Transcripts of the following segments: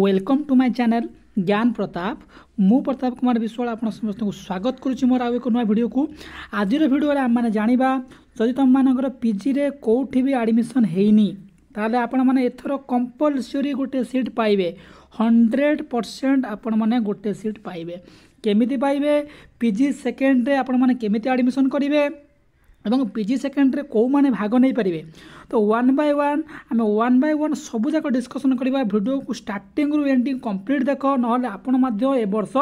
welcome to my channel ଜ୍ଞାନ ପ୍ରତାପ ମୁଁ ପ୍ରତାପ କୁମାର ବିଶ୍ୱାଳ ଆପଣ ସମସ୍ତଙ୍କୁ ସ୍ୱାଗତ କରୁଛି ମୋର ଆଉ ଏକ ନୂଆ ଭିଡ଼ିଓକୁ ଆଜିର ଭିଡ଼ିଓରେ ଆମମାନେ ଜାଣିବା ଯଦି ତୁମମାନଙ୍କର ପିଜିରେ କେଉଁଠି ବି ଆଡ଼ମିସନ୍ ହେଇନି ତାହେଲେ ଆପଣମାନେ ଏଥର କମ୍ପଲସରି ଗୋଟେ ସିଟ୍ ପାଇବେ ହଣ୍ଡ୍ରେଡ଼ ପରସେଣ୍ଟ ଆପଣମାନେ ଗୋଟେ ସିଟ୍ ପାଇବେ କେମିତି ପାଇବେ ପିଜି ସେକେଣ୍ଡରେ ଆପଣମାନେ କେମିତି ଆଡ଼ମିସନ୍ କରିବେ ଏବଂ ପି ଜି ସେକେଣ୍ଡରେ କେଉଁମାନେ ଭାଗ ନେଇପାରିବେ ତ ୱାନ୍ ବାଇ ୱାନ୍ ଆମେ ୱାନ୍ ବାଇ ୱାନ୍ ସବୁଯାକ ଡିସ୍କସନ୍ କରିବା ଭିଡ଼ିଓକୁ ଷ୍ଟାର୍ଟିଂରୁ ଏଣ୍ଡିଂ କମ୍ପ୍ଲିଟ୍ ଦେଖ ନହେଲେ ଆପଣ ମଧ୍ୟ ଏ ବର୍ଷ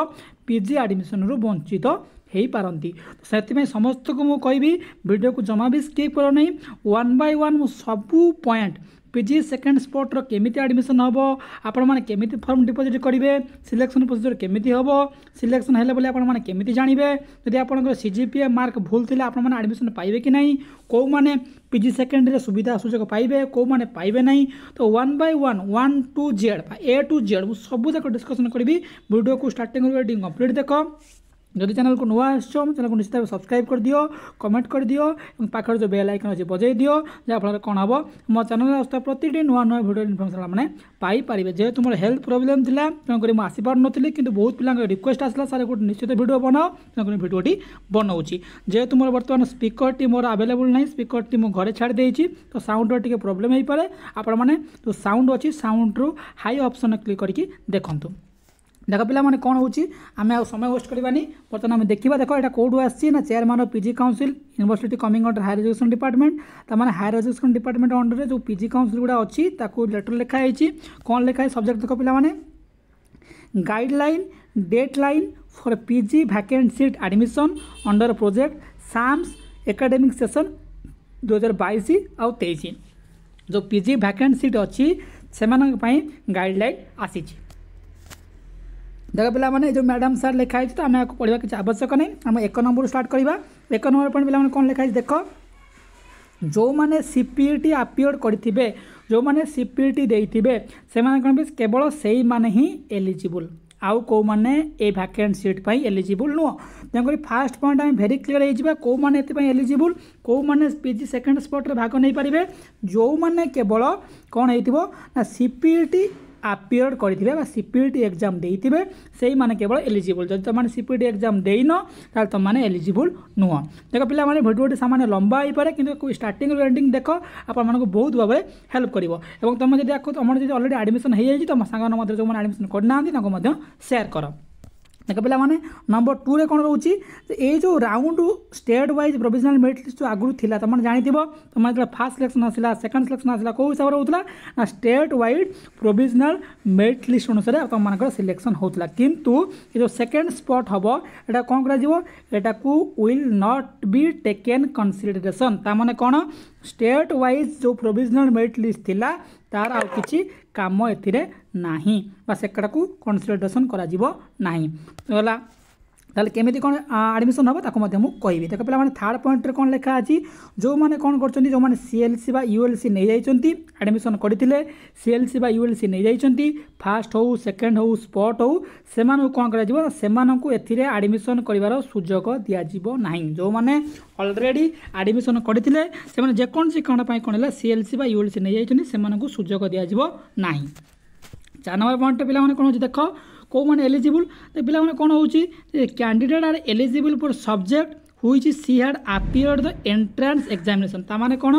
ପି ଜି ଆଡ଼ମିସନ୍ରୁ ବଞ୍ଚିତ ହେଇପାରନ୍ତି ସେଥିପାଇଁ ସମସ୍ତଙ୍କୁ ମୁଁ କହିବି ଭିଡ଼ିଓକୁ ଜମା ବି ସ୍କିପ୍ କର ନାହିଁ ୱାନ୍ ବାଇ ୱାନ୍ ମୁଁ ସବୁ ପଏଣ୍ଟ ପିଜି ସେକେଣ୍ଡ ସ୍ପଟ୍ର କେମିତି ଆଡ଼ମିସନ୍ ହେବ ଆପଣମାନେ କେମିତି ଫର୍ମ ଡିପୋଜିଟ୍ କରିବେ ସିଲେକ୍ସନ୍ ପ୍ରୋସିଜିଓର କେମିତି ହେବ ସିଲେକ୍ସନ୍ ହେଲେ ବୋଲି ଆପଣମାନେ କେମିତି ଜାଣିବେ ଯଦି ଆପଣଙ୍କର C G P A mark ଭୁଲ ଥିଲେ ଆପଣମାନେ ଆଡ଼ମିସନ୍ ପାଇବେ କି ନାହିଁ କେଉଁମାନେ ପିଜି ସେକେଣ୍ଡରେ ସୁବିଧା ସୁଯୋଗ ପାଇବେ କେଉଁମାନେ ପାଇବେ ନାହିଁ ତ one by one one to Z ବା ଏ ଟୁ ଜେଡ଼୍ ମୁଁ ସବୁଯାକ ଡିସ୍କସନ୍ କରିବି ଭିଡ଼ିଓକୁ ଷ୍ଟାର୍ଟିଂ କରି କମ୍ପ୍ଲିଟ୍ ଦେଖ যদি চ্যানেলকে নূয়া আসছ ମୋ ଚ୍ୟାନେଲକୁ ନିଶ୍ଚିତ ଭାବେ ସବସ୍କ୍ରାଇବ୍ କରିଦିଅ କମେଣ୍ଟ କରିଦିଅ ଏବଂ ପାଖରେ ଯେଉଁ ବେଲ୍ ଆଇକନ୍ ଅଛି ବଜାଇ ଦିଅ ଯାହାଫଳରେ କ'ଣ ହେବ ମୋ ଚ୍ୟାନେଲରେ ଆସୁଥିବା ପ୍ରତିଟି ନୂଆ ନୂଆ ଭିଡ଼ିଓ ଇନଫର୍ମେସନ୍ ଆପଣମାନେ ପାଇପାରିବେ ଯେହେତୁ ମୋର ହେଲ୍ଥ ପ୍ରୋବ୍ଲେମ୍ ଥିଲା ତେଣୁକରି ମୁଁ ଆସିପାରୁନଥିଲି କିନ୍ତୁ ବହୁତ ପିଲାଙ୍କ ରିକ୍ୱେଷ୍ଟ ଆସିଲା ସାର୍ ଗୋଟେ ନିଶ୍ଚିତ ଭିଡ଼ିଓ ବନାଅ ତେଣୁକରି ଭିଡ଼ିଓଟି ବନାଉଛି ଯେହେତୁ ମୋର ବର୍ତ୍ତମାନ ସ୍ପିକର୍ଟି ମୋର ଆଭେଲେବୁଲ୍ ନାହିଁ ସ୍ପିକର୍ଟି ମୁଁ ଘରେ ଛାଡ଼ି ଦେଇଛି ତ ସାଉଣ୍ଡର ଟିକେ ପ୍ରୋବ୍ଲେମ୍ ହୋଇପାରେ ଆପଣମାନେ ଯେଉଁ ସାଉଣ୍ଡ ଅଛି ସାଉଣ୍ଡରୁ ହାଇ ଅପସନ୍ କ୍ଲିକ୍ କରିକି ଦେଖନ୍ତୁ ଦେଖ ପିଲାମାନେ କ'ଣ ହେଉଛି ଆମେ ଆଉ ସମୟ ୱେଷ୍ଟ କରିବାନି ବର୍ତ୍ତମାନ ଆମେ ଦେଖିବା ଦେଖ ଏଇଟା କେଉଁଠୁ ଆସିଛି ନା chairman of PG council university coming under higher education department ତା'ମାନେ ହାୟର ଏଜୁକେସନ୍ ଡିପାର୍ଟମେଣ୍ଟ ଅଣ୍ଡରରେ ଯେଉଁ ପିଜି କାଉନସିଲ୍ ଗୁଡ଼ା ଅଛି ତାକୁ ଲେଟର୍ ଲେଖା ହେଇଛି କ'ଣ ଲେଖା ହେଇଛି ସବଜେକ୍ଟ ଦେଖ ପିଲାମାନେ guideline date line for PG vacant seat admission under project SAMS academic session ଦୁଇ ହଜାର ବାଇଶ ଆଉ ତେଇଶ ଯେଉଁ ପିଜି ଭ୍ୟାକେଣ୍ଟ ସିଟ୍ ଅଛି ସେମାନଙ୍କ ପାଇଁ ଗାଇଡ଼ଲାଇନ୍ ଆସିଛି ଦେଖ ପିଲାମାନେ ଯେଉଁ ମ୍ୟାଡ଼ାମ୍ ସାର୍ ଲେଖା ହେଇଛି ତ ଆମେ ଏହାକୁ ପଢ଼ିବା କିଛି ଆବଶ୍ୟକ ନାହିଁ ଆମେ ଏକ ନମ୍ବରରୁ ଷ୍ଟାର୍ଟ କରିବା ଏକ ନମ୍ବର ପାଇଁ ପିଲାମାନେ କ'ଣ ଲେଖା ହେଇଛି ଦେଖ ଯେଉଁମାନେ ସିପିଇଟି ଆପିୟର୍ଡ଼ କରିଥିବେ ଯେଉଁମାନେ ସିପିଇଟି ଦେଇଥିବେ ସେମାନେ କ'ଣ ପାଇଁ କେବଳ ସେଇମାନେ ହିଁ ଏଲିଜିବୁଲ୍ ଆଉ କେଉଁମାନେ ଏଇ ଭ୍ୟାକେଣ୍ଟ ସିଟ୍ ପାଇଁ ଏଲିଜିବୁଲ୍ ନୁହଁ ତେଣୁକରି ଫାର୍ଷ୍ଟ ପଏଣ୍ଟ ଆମେ ଭେରି କ୍ଲିୟର୍ ହେଇଯିବା କେଉଁମାନେ ଏଥିପାଇଁ ଏଲିଜିବୁଲ୍ କେଉଁମାନେ ପି ଜି ସେକେଣ୍ଡ ସ୍ପଟ୍ରେ ଭାଗ ନେଇପାରିବେ ଯେଉଁମାନେ କେବଳ କ'ଣ ହେଇଥିବ ନା ସିପିଇଟି আপিয়র্ড করে বা সিপিইটি এক্সাম দিয়ে সেই মানে কেবল এলিজিবল যদি তোমার সিপিইটি এক্সাম দেইন তাহলে তোমার এলিজিবল নুহ দেখ পিলা মানে ভিডিওটি সামান্য লম্বা হইপরে কিন্তু স্টার্টিং এন্ডিং দেখ আপনার বহুত ভাবে হেল্প করব এবং তুমি যদি তোমার যদি অলরেডি আডমিশন হয়ে যাই তোমার সাংমান মধ্যে যে আডমিশন করে না সেয়ার কর ଦେଖ ପିଲାମାନେ ନମ୍ବର ଟୁରେ କ'ଣ ରହୁଛି ଏଇ ଯେଉଁ round state wise provisional merit list ଯେଉଁ ଆଗରୁ ଥିଲା ତୁମେ ଜାଣିଥିବ ତୁମେ ଯେତେବେଳେ ଫାର୍ଷ୍ଟ ସିଲେକ୍ସନ୍ ଆସିଲା ସେକେଣ୍ଡ ସିଲେକ୍ସନ୍ ଆସିଲା କେଉଁ ହିସାବରେ ହେଉଥିଲା ନା state wise provisional merit list ଅନୁସାରେ ତୁମମାନଙ୍କର ସିଲେକ୍ସନ୍ ହେଉଥିଲା କିନ୍ତୁ ଏ ଯେଉଁ ସେକେଣ୍ଡ ସ୍ପଟ୍ ହେବ ଏଇଟା କ'ଣ କରାଯିବ ଏଟାକୁ will not be taken consideration ତା ମାନେ କ'ଣ ଷ୍ଟେଟ୍ ୱାଇଜ୍ ଯେଉଁ ପ୍ରୋଭିଜନାଲ୍ ମେରିଟ୍ ଲିଷ୍ଟ ଥିଲା ତାର ଆଉ କିଛି କାମ ଏଥିରେ ନାହିଁ ବା ସେକଡ଼ାକୁ କନସିଡରେସନ୍ କରାଯିବ ନାହିଁ ହେଲା ତାହେଲେ କେମିତି କ'ଣ ଆଡ଼ମିସନ୍ ହେବ ତାକୁ ମଧ୍ୟ ମୁଁ କହିବି ଦେଖ ପିଲାମାନେ ଥାର୍ଡ଼ ପଏଣ୍ଟରେ କ'ଣ ଲେଖା ଅଛି ଯେଉଁମାନେ କ'ଣ କରିଛନ୍ତି ଯେଉଁମାନେ ସି ଏଲ୍ ସି ବା ୟୁ ଏଲ୍ ସି ନେଇଯାଇଛନ୍ତି ଆଡ଼ମିସନ୍ କରିଥିଲେ ସି ଏଲ୍ ସି ବା ୟୁ ଏଲ୍ ସି ନେଇଯାଇଛନ୍ତି ଫାଷ୍ଟ ହେଉ ସେକେଣ୍ଡ ହେଉ ସ୍ପଟ୍ ହେଉ ସେମାନଙ୍କୁ କ'ଣ କରାଯିବ ସେମାନଙ୍କୁ ଏଥିରେ ଆଡ଼ମିସନ୍ କରିବାର ସୁଯୋଗ ଦିଆଯିବ ନାହିଁ ଯେଉଁମାନେ ଅଲରେଡ଼ି ଆଡ଼ମିସନ୍ କରିଥିଲେ ସେମାନେ ଯେକୌଣସି କ'ଣ ପାଇଁ କ'ଣ ହେଲା ସି ଏଲ୍ ସି ବା ୟୁ ଏଲ୍ ସି ନେଇଯାଇଛନ୍ତି ସେମାନଙ୍କୁ ସୁଯୋଗ ଦିଆଯିବ ନାହିଁ চার নম্বর পয়েন্টটা পিলামানে କ'ଣ ହେଉଛି ଦେଖ କେଉଁମାନେ ଏଲିଜିବୁଲ୍ ତ ପିଲାମାନେ କ'ଣ ହେଉଛି candidate are eligible for subject which she had appeared the entrance examination তা মানে কোণ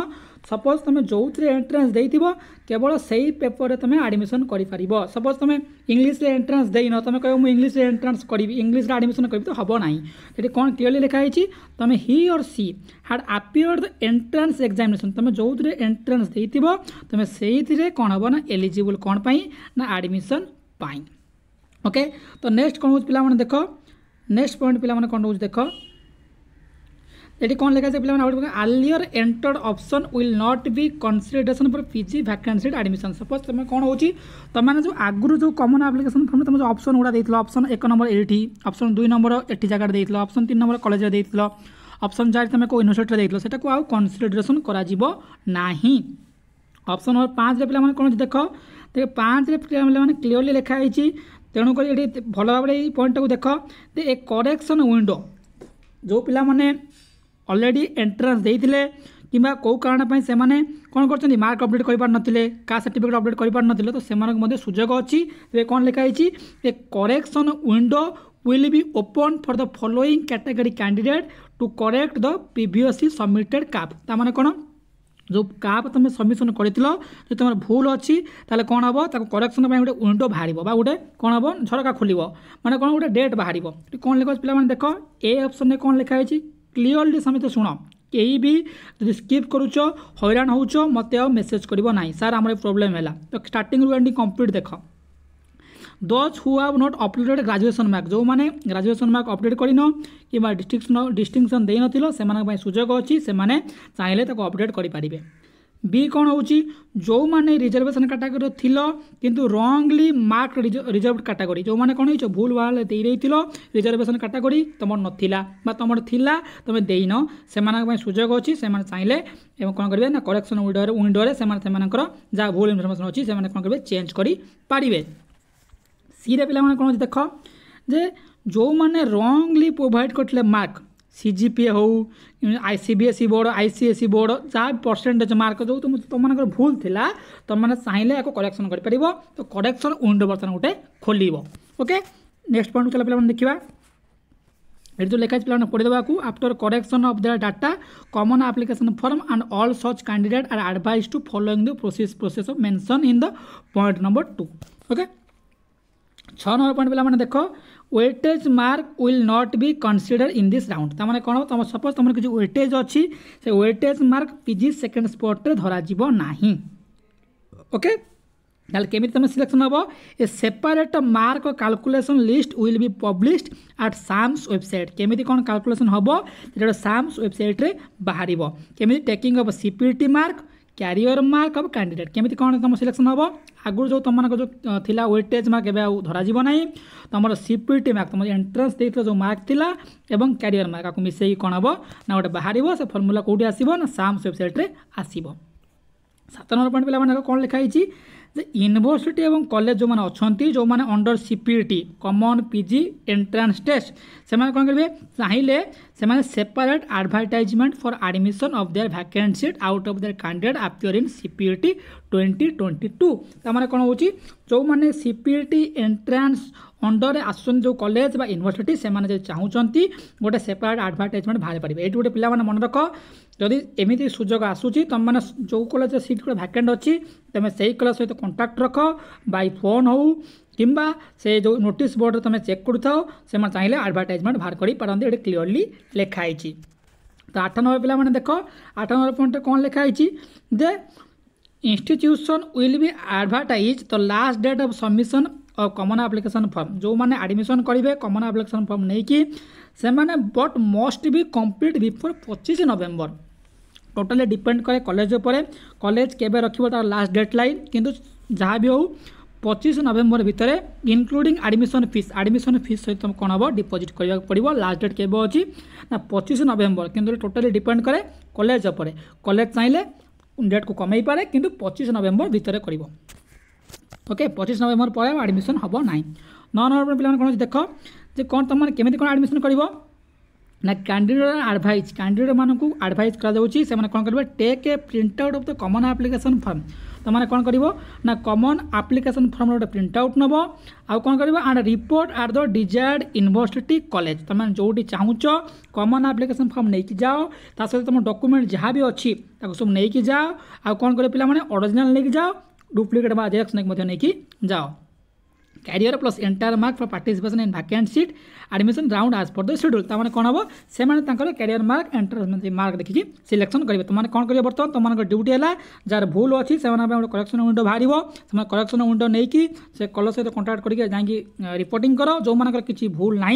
সপোজ তুমি যে এন্ট্রান্স দেইথিব কেবল সেই পেপরে তুমি আডমিশন করে পারিব সপোজ তুমি ইংলিশে এন্ট্রান্স দেইন তুমি কহ মু ইংলিশে এন্ট্রান্স করিবি ইংলিশে আডমিশন করিবি তো হব না সেটি কোণ ক্লিয়ারলি লেখা হয়েছি তুমি he or she had appeared the entrance examination তুমি যে এন্ট্রান্স দেইথিব তুমি সেইথিরে কোণ হব না এলিজিবল কোণ পাই না আডমিশন পাই ওকে তো নেক্সট কোণ হচ্ছে পিলা মানে দেখ নেক্সট পয়েন্ট পিলা মানে কোণ হচ্ছে দেখ এটি কোন লেখা আছে পিলামানে out earlier entered option will not be consideration for PG vacant seat admission suppose তুমি কোণ হচ্ছে তোমার যে আগুর যে কমন আপ্লিকেসন ফর্ম তুমি যে অপসন গুড়া দিয়েছিল অপসন এক নম্বর এইটি অপসন দুই নম্বর এটি জায়গায় দিয়েছিল অপসন তিন নম্বর কলেজে দিয়েছিল অপসন চার তুমি কেউ ইউনিভার্সিটি দিয়েছিল সেটা আউ কনসিডরেসন করা না অপসন নম্বর পাঁচরে পিলামানে কোণ দেখ দেখ পাঁচরে পিলামানে ক্লিয়রলি লেখা হয়েছি তেণুকরি এটি ভাল ভাবে এই পয়েন্টটাকে দেখ যে এ করেকশন উইন্ডো যে পিলামানে অলরেডি ଏଣ୍ଟ୍ରାନ୍ସ ଦେଇଥିଲେ কিংবা କେଉଁ କାରଣ ପାଇଁ ସେମାନେ କ'ଣ କରୁଛନ୍ତି ମାର୍କ ଅପଡ଼େଟ୍ କରିପାରୁନଥିଲେ କାଷ୍ଟ ସାର୍ଟିଫିକେଟ୍ ଅପଡ଼େଟ୍ କରିପାରୁନଥିଲେ ତ ସେମାନଙ୍କୁ ମଧ୍ୟ ସୁଯୋଗ ଅଛି ଏବେ କ'ଣ ଲେଖା ହେଇଛି a correction window will be open for the following category candidate to correct the previously submitted cap ତା ମାନେ କ'ଣ ଯେଉଁ କାପ୍ ତୁମେ ସବମିସନ୍ କରିଥିଲ ଯଦି ତୁମର ଭୁଲ ଅଛି ତାହେଲେ କ'ଣ ହେବ ତାକୁ କରେକ୍ସନ୍ ପାଇଁ ଗୋଟେ ୱିଣ୍ଡୋ ବାହାରିବ ବା ଗୋଟେ କ'ଣ ହେବ ଝରକା ଖୋଲିବ ମାନେ କ'ଣ ଗୋଟେ ଡେଟ୍ ବାହାରିବ କ'ଣ ଲେଖା ଅଛି ପିଲାମାନେ ଦେଖ ଏ ଅପସନ୍ରେ କ'ଣ ଲେଖା ହେଇଛି କ୍ଲିଅରଲି ସମସ୍ତେ ଶୁଣ କେହି ବି ଯଦି ସ୍କିପ୍ କରୁଛ ହଇରାଣ ହେଉଛ ମୋତେ ଆଉ ମେସେଜ୍ କରିବ ନାହିଁ ସାର୍ ଆମର ପ୍ରୋବ୍ଲେମ୍ ହେଲା ତ ଷ୍ଟାର୍ଟିଂରୁ ଏଣ୍ଡିଂ କମ୍ପ୍ଲିଟ୍ ଦେଖ those who have not uploaded graduation mark ଯେଉଁମାନେ ଗ୍ରାଜୁଏସନ୍ ମାର୍କ ଅପଡ଼େଟ୍ କରିନ କିମ୍ବା ଡିଷ୍ଟିଂସନ୍ ଦେଇନଥିଲ ସେମାନଙ୍କ ପାଇଁ ସୁଯୋଗ ଅଛି ସେମାନେ ଚାହିଁଲେ ତାକୁ ଅପଡ଼େଟ୍ କରିପାରିବେ বি কোণ হচ্ছে যে রিজর্ভেশন ক্যাটাগরি থিল কিন্তু রংলি মার্ক রিজর্ভ ক্যাটাগোরি যে কোণ হয়েছ ভুল ভাল দিয়েছিল রিজর্ভেশন ক্যাটাগরি তোমার নথিলা বা তোমার থিলা তুমি দেইন সে সুযোগ অছি সে চাইলে এবং কোণ করবে না করেকশন উইন্ডোরে উইন্ডোরে সে যা ভুল ইনফরমেশন অছি সে কোণ করবে চেঞ্জ করে পারিবে সিরে পিলা কোণ হচ্ছে দেখ যে যে রংলি প্রোভাইড করলে মার্ক सी सीजीपीए हो आई सी आईसीबीएसई बोर्ड आईसीएसई बोर्ड जहाँ परसेंटेज मार्क जो तुम तुम भूल था तुमने चाहिए या कलेक्शन कर तो कलेक्शन विंडो बर्तन गोटे खोल ओके नेक्स्ट पॉइंट चल पे देखा ये जो लिखा पे पढ़ीदे after collection of the data common application form and all such candidate are आडभ to following the process process mentioned in the point number two okay ছ নম্বর পয়েন্ট পিলামানে দেখ weightage mark will not be consider in this round তার মানে কোণ হব তোমার suppose তোমার কিছু ওয়েটেজ অছি সে ওয়েটেজ মার্ক পিজি সেকেন্ড স্পটরে ধরা যাব না ওকে তাহলে কেমিতি তুমি সিলেকশন হব a separate mark calculation list will be published at SAMS website কেমিতি কোণ কালকুলেসন হব সেটা সামস ওয়েবসাইট্রে বাহার কেমিতি taking of CPT mark career mark of candidate କେମିତି କ'ଣ ତୁମ ସିଲେକ୍ସନ୍ ହେବ ଆଗରୁ ଯେଉଁ ତୁମମାନଙ୍କ ଯେଉଁ ଥିଲା ୱେଟେଜ୍ ମାର୍କ ଏବେ ଆଉ ଧରାଯିବ ନାହିଁ ତୁମର ସିପ୍ୟୁରିଟି ମାର୍କ ତୁମର ଏଣ୍ଟ୍ରାନ୍ସ ଦେଇଥିଲ ଯେଉଁ ମାର୍କ ଥିଲା ଏବଂ କ୍ୟାରିୟର ମାର୍କ ଆକୁ ମିଶାଇକି କ'ଣ ହେବ ନା ଗୋଟେ ବାହାରିବ ସେ ଫର୍ମୁଲା କେଉଁଠି ଆସିବ ନା ସାମ୍ସ ୱେବସାଇଟ୍ରେ ଆସିବ ସାତ ନମ୍ବର ପଏଣ୍ଟ ପିଲାମାନଙ୍କ କ'ଣ ଲେଖା ହେଇଛି ଯେ ୟୁନିଭର୍ସିଟି ଏବଂ କଲେଜ ଯେଉଁମାନେ ଅଛନ୍ତି ଯେଉଁମାନେ under C P T common P G entrance test ସେମାନେ କ'ଣ କରିବେ ଚାହିଁଲେ ସେମାନେ separate advertisement for admission of their vacant seat out of their candidate appear in C P T twenty twenty two ତା'ମାନେ କ'ଣ ହେଉଛି ଯେଉଁମାନେ ସି ପି ଟି ଏଣ୍ଟ୍ରାନ୍ସ ଅଣ୍ଡରରେ ଆସୁଛନ୍ତି ଯେଉଁ କଲେଜ ବା ୟୁନିଭର୍ସିଟି ସେମାନେ ଯଦି ଚାହୁଁଛନ୍ତି ଗୋଟେ ସେପାରେଟ୍ ଆଡ଼ଭାର୍ଟାଇଜମେଣ୍ଟ ବାହାରି ପାରିବେ ଏଇଠି ଗୋଟେ ପିଲାମାନେ ମନେ ରଖ ଯଦି ଏମିତି ସୁଯୋଗ ଆସୁଛି ତୁମମାନେ ଯେଉଁ କଲେଜ ସିଟ୍ ଗୁଡ଼ା ଭ୍ୟାକେଣ୍ଟ ଅଛି ତୁମେ ସେଇ କଲେଜ ସହିତ କଣ୍ଟାକ୍ଟ ରଖ ବାଇ ଫୋନ୍ ହେଉ କିମ୍ବା ସେ ଯେଉଁ ନୋଟିସ୍ ବୋର୍ଡ଼ରେ ତୁମେ ଚେକ୍ କରୁଥାଅ ସେମାନେ ଚାହିଁଲେ ଆଡ଼ଭାର୍ଟାଇଜମେଣ୍ଟ ବାହାର କରିପାରନ୍ତି ଏଠି କ୍ଲିଅରଲି ଲେଖା ହେଇଛି ତ ଆଠ ନମ୍ବର ପିଲାମାନେ ଦେଖ ଆଠ ନମ୍ବର ପଏଣ୍ଟରେ କ'ଣ ଲେଖା ହେଇଛି ଯେ institution will be advertise the last date of submission of common application form ଯେଉଁମାନେ ଆଡ଼ମିସନ୍ କରିବେ କମନ୍ ଆପ୍ଲିକେସନ୍ ଫର୍ମ ନେଇକି ସେମାନେ but must be complete before ପଚିଶ ନଭେମ୍ବର টোটালি ডিপেন্ড করে কলেজ উপরে কলেজ কেবে রাখব তার লাস্ট ডেট লাইন কিন্তু যা বি হোক পঁচিশ নভেম্বর ভিতরে including admission fees admission fees সহ তুমি কোণ হব ডিপোজিট করা পড়ব লাস্ট ডেট কেবে অছি না পঁচিশ নভেম্বর কিন্তু টোটালি ডিপেন্ড করে কলেজ উপরে কলেজ চাইলে ডেটকু কমাই পারে কিন্তু পঁচিশ নভেম্বর ভিতরে করব ওকে পঁচিশ নভেম্বর পরে আডমিশন হব না নন হব পিলা কোণ দেখ যে কোণ তোমার কেমি কোণ আডমিশন করব ନା କ୍ୟାଣ୍ଡିଡେଟ୍ ଆଡ଼ଭାଇଜ୍ କ୍ୟାଣ୍ଡିଡେଟ୍ମାନଙ୍କୁ ଆଡ଼ଭାଇଜ୍ କରାଯାଉଛି ସେମାନେ କ'ଣ କରିବେ take a print out of the common application form ତୁମେ କ'ଣ କରିବ ନା କମନ୍ ଆପ୍ଲିକେସନ୍ ଫର୍ମର ଗୋଟେ ପ୍ରିଣ୍ଟ ଆଉଟ୍ ନେବ ଆଉ କ'ଣ କରିବ and report at the desired university college ତୁମେ ଯେଉଁଠି ଚାହୁଁଛ କମନ୍ ଆପ୍ଲିକେସନ୍ ଫର୍ମ ନେଇକି ଯାଅ ତା ସହିତ ତୁମ ଡକୁମେଣ୍ଟ ଯାହା ବି ଅଛି ତାକୁ ସବୁ ନେଇକି ଯାଅ ଆଉ କ'ଣ କରିବ ପିଲାମାନେ ଅରିଜିନାଲ୍ ନେଇକି ଯାଅ ଡୁପ୍ଲିକେଟ୍ ବା ଜେରକ୍ସ ନେଇକି ମଧ୍ୟ ନେଇକି ଯାଅ career plus entire mark for participation in vacant seat admission round as per the schedule तुम कौन हम से क्यारिययर मार्क एंटर मार्क देखिए सिलेक्शन करेंगे तुमने कौन कर बर्तमान तुम ड्यूटी है जार भूल अच्छी से कलेक्शन विंडो बाहर से कलेक्शन विंडो नहीं से कलर सहित कंट्राक्ट करके जाकि रिपोर्ट कर जो मर कि भूल ना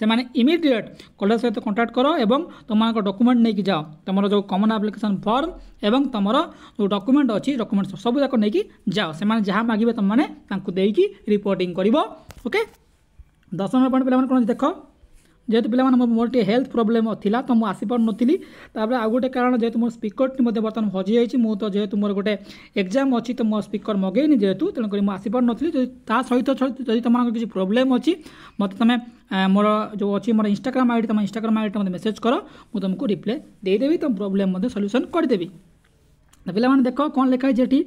से इमिडिएट कलर सहित कंट्राक्ट कर तुमको डकुमेंट नहीं जाओ तुम जो कमन आप्लिकेसन फर्म ए तुम जो डकुमेंट अच्छी डकुमेंट सबूक नहीं जाओ से जहाँ मागे तुमने देकी रिपोर्ट ରେକର୍ଡିଂ କରିବ ଓକେ ଦଶ ନମ୍ବର ପଏଣ୍ଟ ପିଲାମାନେ କ'ଣ ଦେଖ ଯେହେତୁ ପିଲାମାନେ ମୋର ଟିକେ ହେଲ୍ଥ ପ୍ରୋବ୍ଲେମ୍ ଥିଲା ତ ମୁଁ ଆସିପାରୁନଥିଲି ତାପରେ ଆଉ ଗୋଟେ କାରଣ ଯେହେତୁ ମୋ ସ୍ପିକର୍ଟି ମଧ୍ୟ ବର୍ତ୍ତମାନ ହଜିଯାଇଛି ମୁଁ ତ ଯେହେତୁ ମୋର ଗୋଟେ ଏକ୍ଜାମ୍ ଅଛି ତ ମୋ ସ୍ପିକର୍ ମଗେଇନି ଯେହେତୁ ତେଣୁକରି ମୁଁ ଆସିପାରୁନଥିଲି ଯଦି ତା ସହିତ ଯଦି ତୁମମାନଙ୍କର କିଛି ପ୍ରୋବ୍ଲେମ୍ ଅଛି ମୋତେ ତୁମେ ମୋର ଯେଉଁ ଅଛି ମୋର ଇନଷ୍ଟାଗ୍ରାମ୍ ଆଇଡ଼ି ତୁମ ଇନଷ୍ଟାଗ୍ରାମ୍ ଆଇଡ଼ିଟା ମୋତେ ମେସେଜ୍ କର ମୁଁ ତୁମକୁ ରିପ୍ଲାଏ ଦେଇଦେବି ତୁମ ପ୍ରୋବ୍ଲେମ୍ ମଧ୍ୟ ସଲ୍ୟୁସନ୍ କରିଦେବି ପିଲାମାନେ ଦେଖ କ'ଣ ଲେଖା ହେଇଛି ଏଠି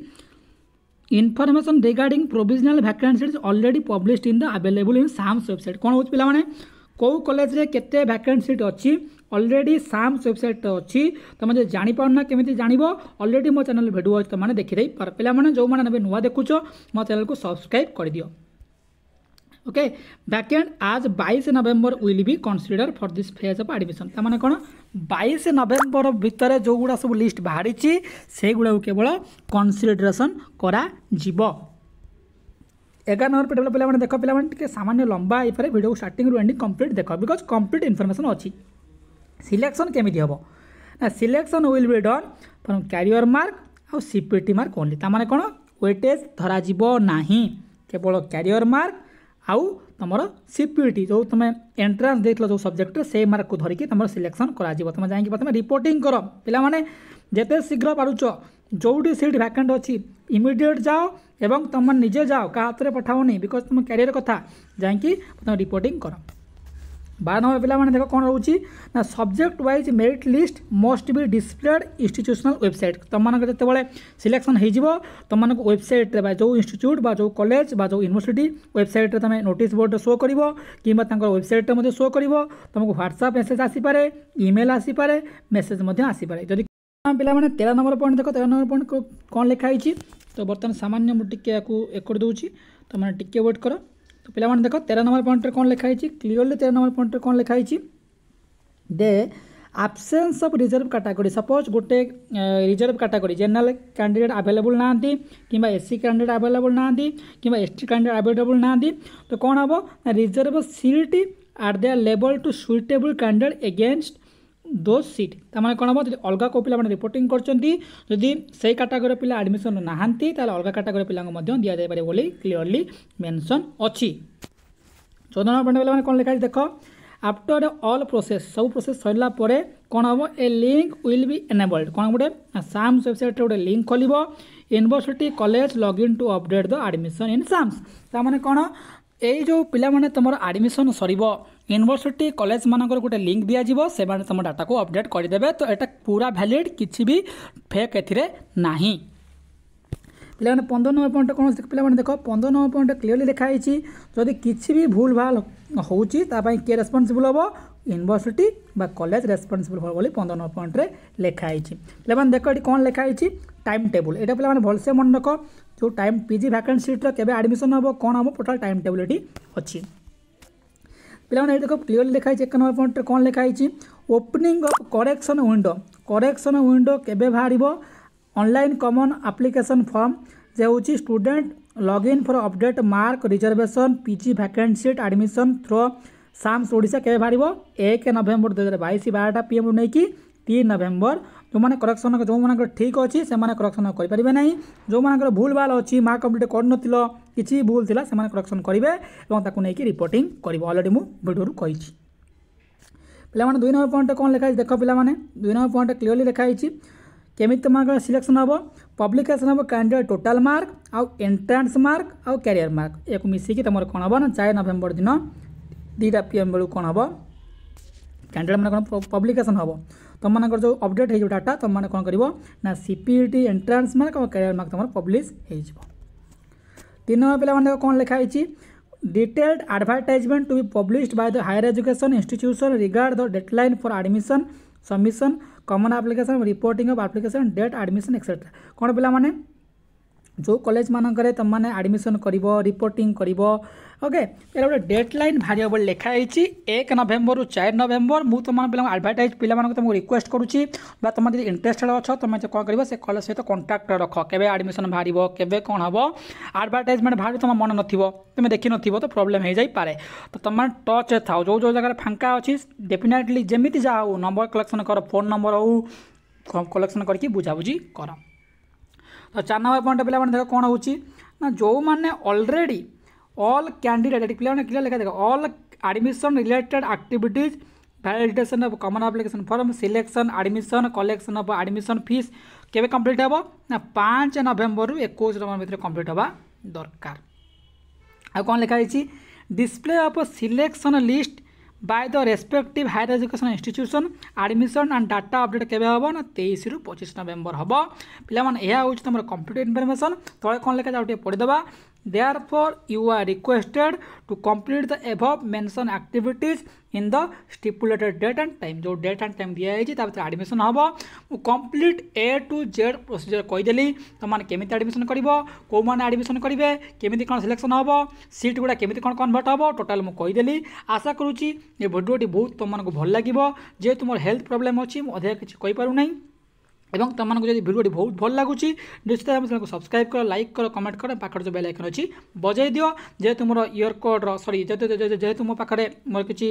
information regarding provisional vacant already published in the available in SAMS website कौन हो पाने कौ कलेज के भैकेट अच्छी अलरेडी साम्स वेबसाइट अच्छी तुम जो जापना केमी जान अलरेडी मो चैनल भिड तुम देखी पार पे जो मैंने नुआ देखु मो चेल को सब्सक्राइब कर दिव ওকে ভ্যাকেন্ট আজ বাইশ November will be consider for this phase of admission তা মানে কোণ বাইশ নভেম্বর ভিতরে যেগুড়া সব লিষ্ট বাহারিছি সেগুড়া কেবল কনসিডরেসন করা যাব এগার নম্বর টেবল পিলামানে দেখ পিলামানে টিকে সামান্য লম্বা এইপারে ভিডিও স্টার্টিং রু এন্ডিং কমপ্লিট দেখ বিকজ কমপ্লিট ইনফরমেশন অছি সিলেকশন কেমিতি হব না selection will be done from career mark আউ সিপিটি মার্ক ওনলি তা মানে কোণ ওয়েটেজ ধরা যাব না কেবল ক্যারিয়র মার্ক ଆଉ ତୁମର ସିପ୍ୟୁରିଟି ଯେଉଁ ତୁମେ ଏଣ୍ଟ୍ରାନ୍ସ ଦେଇଥିଲ ଯେଉଁ ସବଜେକ୍ଟରେ ସେ ମାର୍କକୁ ଧରିକି ତୁମର ସିଲେକ୍ସନ୍ କରାଯିବ ତୁମେ ଯାଇକି ପ୍ରଥମେ ରିପୋର୍ଟିଂ କର ପିଲାମାନେ ଯେତେ ଶୀଘ୍ର ପାରୁଛ ଯେଉଁଠି ସିଟ୍ ଭ୍ୟାକେଣ୍ଟ ଅଛି ଇମିଡ଼ିଏଟ୍ ଯାଅ ଏବଂ ତୁମେ ନିଜେ ଯାଅ କାହା ହାତରେ ପଠାଓନି ବିକଜ୍ ତୁମ କ୍ୟାରିୟର କଥା ଯାଇକି ତୁମେ ରିପୋର୍ଟିଂ କର ବାର ନମ୍ବର ପିଲାମାନେ ଦେଖ କ'ଣ ରହୁଛି ନା subject wise merit list must be displayed institutional website ତୁମମାନଙ୍କ ଯେତେବେଳେ ସିଲେକ୍ସନ୍ ହେଇଯିବ ତୁମମାନଙ୍କୁ ୱେବସାଇଟ୍ରେ ବା ଯେଉଁ ଇନଷ୍ଟିଚ୍ୟୁଟ୍ ବା ଯେଉଁ କଲେଜ ବା ଯେଉଁ ୟୁନିଭର୍ସିଟି ୱେବସାଇଟ୍ରେ ତୁମେ ନୋଟିସ୍ ବୋର୍ଡ଼ରେ ଶୋ କରିବ କିମ୍ବା ତାଙ୍କର ୱେବସାଇଟ୍ରେ ମଧ୍ୟ ଶୋ କରିବ ତୁମକୁ ହ୍ୱାଟ୍ସଆପ୍ ମେସେଜ୍ ଆସିପାରେ ଇମେଲ୍ ଆସିପାରେ ମେସେଜ୍ ମଧ୍ୟ ଆସିପାରେ ଯଦି ପିଲାମାନେ ତେର ନମ୍ବର ପଏଣ୍ଟ ଦେଖ ତେର ନମ୍ବର ପଏଣ୍ଟ କ'ଣ ଲେଖା ହେଇଛି ତ ବର୍ତ୍ତମାନ ସାମାନ୍ୟ ମୁଁ ଟିକିଏ ୟାକୁ ଏ କରିଦେଉଛି ତୁମେ ଟିକିଏ ୱେଟ୍ କର तो पे देख तेरह नंबर पॉइंट कौन लिखाई क्लीयरली तेरह नंबर पॉइंट कौन लिखाई दे absence of reserve category suppose ଗୋଟେ reserve category general candidate available ନାହାନ୍ତି କିମ୍ବା ଏସ୍ସି କ୍ୟାଣ୍ଡିଡେଟ୍ ଆଭେଲେବୁଲ୍ ନାହାନ୍ତି କିମ୍ବା ଏସ୍ଟି କ୍ୟାଣ୍ଡିଡେଟ୍ ଆଭେଲେବୁଲ୍ ନାହାନ୍ତି ତ କ'ଣ ହେବ ରିଜର୍ଭ ସିଟ୍ ଆଟ୍ ଦେୟାର ଲେବଲ୍ to suitable candidate against those seat ତା ମାନେ କ'ଣ ହେବ ଯଦି ଅଲଗା କେଉଁ ପିଲାମାନେ ରିପୋର୍ଟିଂ କରୁଛନ୍ତି ଯଦି ସେଇ କାଟାଗୋରୀ ପିଲା ଆଡ଼ମିସନ୍ ନାହାନ୍ତି ତାହେଲେ ଅଲଗା କାଟାଗୋରୀ ପିଲାଙ୍କୁ ମଧ୍ୟ ଦିଆଯାଇପାରିବ ବୋଲି କ୍ଲିଅରଲି ମେନ୍ସନ୍ ଅଛି ଚଉଦ ନମ୍ବର ପଏଣ୍ଟ ପିଲାମାନେ କ'ଣ ଲେଖାଛି ଦେଖ আফটর অল প্রোসেস সব প্রোসেস সরিলা পরে কোণ হব a link will be enabled কোণ গোটে সামস ওয়েবসাইট্রে গোটে লিঙ্ক খোলব university college log in to update the admission in SAMS তার মানে কোণ ଏଇ ଯେଉଁ ପିଲାମାନେ ତୁମର ଆଡ଼ମିସନ୍ ସରିବ ୟୁନିଭର୍ସିଟି କଲେଜମାନଙ୍କର ଗୋଟେ ଲିଙ୍କ୍ ଦିଆଯିବ ସେମାନେ ତୁମ ଡାଟାକୁ ଅପଡ଼େଟ୍ କରିଦେବେ ତ ଏଇଟା ପୁରା ଭ୍ୟାଲିଡ଼୍ କିଛି ବି ଫେକ୍ ଏଥିରେ ନାହିଁ ପିଲାମାନେ ପନ୍ଦର ନମ୍ବର ପଏଣ୍ଟ କ'ଣ ପିଲାମାନେ ଦେଖ ପନ୍ଦର ନମ୍ବର ପଏଣ୍ଟ କ୍ଲିଅରଲି ଲେଖା ହେଇଛି ଯଦି କିଛି ବି ଭୁଲ ଭାଲ ହେଉଛି ତା ପାଇଁ କିଏ ରେସ୍ପନ୍ସିବୁଲ୍ ହେବ ୟୁନିଭର୍ସିଟି ବା କଲେଜ ରେସ୍ପନ୍ସିବୁଲ୍ ହେବ ବୋଲି ପନ୍ଦର ନମ୍ବର ପଏଣ୍ଟରେ ଲେଖା ହେଇଛି ପିଲାମାନେ ଦେଖ ଏଠି କ'ଣ ଲେଖା ହେଇଛି ଟାଇମ୍ ଟେବୁଲ୍ ଏଇଟା ପିଲାମାନେ ଭଲସେ ମନେ ରଖ ଯେଉଁ ଟାଇମ୍ ପି ଜି ଭ୍ୟାକାଣ୍ଟ ସିଟ୍ର କେବେ ଆଡ଼ମିସନ୍ ହେବ କ'ଣ ହେବ ଟୋଟାଲ୍ ଟାଇମ୍ ଟେବୁଲ୍ ଏଠି ଅଛି ପିଲାମାନେ ଏଠି ଦେଖ କ୍ଲିଅରଲି ଲେଖାହେଇଛି ଏକ ନମ୍ବର ପଏଣ୍ଟରେ କ'ଣ ଲେଖାହେଇଛି opening of correction window correction window କେବେ ବାହାରିବ ଅନଲାଇନ୍ କମନ୍ ଆପ୍ଲିକେସନ୍ ଫର୍ମ ଯେ ହେଉଛି student login for update mark reservation P G vacant seat admission through SAMS Odisha କେବେ ବାହାରିବ ଏକ ନଭେମ୍ବର ଦୁଇହଜାର ବାଇଶ ବାରଟା ପିଏମ୍ରୁ ନେଇକି ତିନି ନଭେମ୍ବର ଯେଉଁମାନେ କରେକ୍ସନ୍ ଯେଉଁମାନଙ୍କର ଠିକ୍ ଅଛି ସେମାନେ କରେକ୍ସନ୍ କରିପାରିବେ ନାହିଁ ଯେଉଁମାନଙ୍କର ଭୁଲ ଭାଲ ଅଛି ମାର୍କ କମ୍ପ୍ଲିଟ୍ କରିନଥିଲ କିଛି ଭୁଲ ଥିଲା ସେମାନେ କରେକ୍ସନ୍ କରିବେ ଏବଂ ତାକୁ ନେଇକି ରିପୋର୍ଟିଂ କରିବ ଅଲରେଡ଼ି ମୁଁ ଭିଡ଼ିଓରୁ କହିଛି ପିଲାମାନେ ଦୁଇ ନମ୍ବର ପଏଣ୍ଟ କ'ଣ ଲେଖା ହେଇଛି ଦେଖ ପିଲାମାନେ ଦୁଇ ନମ୍ବର ପଏଣ୍ଟ କ୍ଲିଅରଲି ଲେଖା ହେଇଛି କେମିତି ତୁମର ସିଲେକ୍ସନ୍ ହେବ ପବ୍ଲିକେସନ୍ ହେବ କ୍ୟାଣ୍ଡିଡେଟ୍ ଟୋଟାଲ୍ ମାର୍କ ଆଉ ଏଣ୍ଟ୍ରାନ୍ସ ମାର୍କ ଆଉ କ୍ୟାରିୟର ମାର୍କ ଏହାକୁ ମିଶିକି ତୁମର କ'ଣ ହେବ ନା ଚାରି ନଭେମ୍ବର ଦିନ ଦୁଇଟା ପି ଏମ୍ ବେଳୁ କ'ଣ ହେବ କ୍ୟାଣ୍ଡିଡେଟ୍ ମାନେ କ'ଣ ପବ୍ଲିକେସନ୍ ହେବ तुमर जो अपडेट हो डाटा तुम मैंने कौन कर ना सीपीईटी एंट्रांस मैं कैरियर मार्क तुम पब्लीश हो तीन नंबर पे देख कौन लिखाई detailed advertisement to be published by the higher education institution regard the deadline for admission submission common application reporting of application date admission etc कौन पे ଯେଉଁ କଲେଜମାନଙ୍କରେ ତୁମମାନେ ଆଡ଼ମିସନ୍ କରିବ ରିପୋର୍ଟିଂ କରିବ ଓକେ ଏଇଟା ଗୋଟେ ଡେଟ୍ ଲାଇନ୍ ଭାରି ଉପରେ ଲେଖା ହେଇଛି ଏକ ନଭେମ୍ବରରୁ ଚାରି ନଭେମ୍ବର ମୁଁ ତୁମ ପିଲାଙ୍କୁ ଆଡ଼ଭାର୍ଟାଇଜ୍ ପିଲାମାନଙ୍କୁ ତୁମକୁ ରିକ୍ୱେଷ୍ଟ କରୁଛି ବା ତୁମେ ଯଦି ଇଣ୍ଟରେଷ୍ଟେଡ଼ ଅଛ ତୁମେ କ'ଣ କରିବ ସେ କଲେଜ ସହିତ କଣ୍ଟାକ୍ଟ ରଖ କେବେ ଆଡ଼ମିସନ୍ ବାହାରିବ କେବେ କ'ଣ ହେବ ଆଡ଼ଭାର୍ଟାଇଜମେଣ୍ଟ ବାହାରୁ ତୁମ ମନ ନଥିବ ତୁମେ ଦେଖିନଥିବ ତ ପ୍ରୋବ୍ଲେମ୍ ହେଇଯାଇପାରେ ତ ତୁମମାନେ ଟଚ୍ରେ ଥାଉ ଯେଉଁ ଯେଉଁ ଜାଗାରେ ଫାଙ୍କା ଅଛି ଡେଫିନେଟଲି ଯେମିତି ଯାହା ହେଉ ନମ୍ବର କଲେକ୍ସନ୍ କର ଫୋନ୍ ନମ୍ବର ହେଉ କଲେକ୍ସନ୍ କରିକି ବୁଝାବୁଝି କର तो चार नंबर पॉइंट पे देख कौन हो जो मैंने अलरेडी अल कैंडिडेट पे क्लियर लिखा देखा all admission related activities validation of common application form selection admission collection of admission fees के कम्प्लीट हे ना पाँच नवेम्बर एक नवेम्बर में कम्प्लीट हाँ दरकार आ कौन लिखाई display of selection list by the respective higher education institution admission and data update কেবে হব না তেইশ রু পঁচিশ নভেম্বর হব পিলামানে এ হচ্ছে তোমার কম্পিউটার ইনফরমেশন তলে কোণ লেখা যাও টিকিয়ে পড়িদেবা therefore you are requested to complete the above mentioned activities in the stipulated date and time जो date and time दिया है तापर admission हम मु complete A to Z procedure कहीदेली तुम मैंने केमी admission कर कौ मैंने admission करेंगे केमी कौन selection हम सीट गुड़ा केमी कौन कन्वर्ट हम टोटाल मुझेदेली आशा करुच्ची ये भिडियोटी बहुत तुमको भल लगे जेहे तुम हेल्थ प्रोब्लेम अच्छी मुझे किसी कहींपारू ना এবং তোমাকে যদি ভিডিওটি বহুত ভাল লাগুছি নিশ্চিত ভাবে চ্যানেলকে সবসক্রাইব কর লাইক কর কমেন্ট কর পাখে যে বেল আইকন অছি বজাই দিও যেহেতু মোর ইয়র কোডর সরি যেহেতু মো পাখে মোর কিছু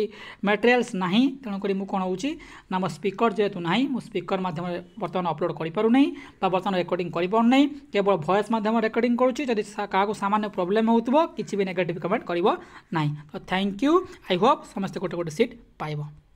ম্যাটেরিয়ালস না তেমনি মু কোণ হচ্ছে না মো স্পিকর যেহেতু না মু স্পিকর মাধ্যমে বর্তমান অপলোড করিপারু না বা বর্তমান রেকর্ডিং করিপারু না কেবল ভয়েস মাধ্যমে রেকর্ডিং করছি যদি কাহকু সামান্য প্রোবলেম হোথব কিছু বি নেগেটিভ কমেন্ট করব না তো থ্যাংক ইউ আই হোপ সমস্ত গোটে গোটে সিট পাইব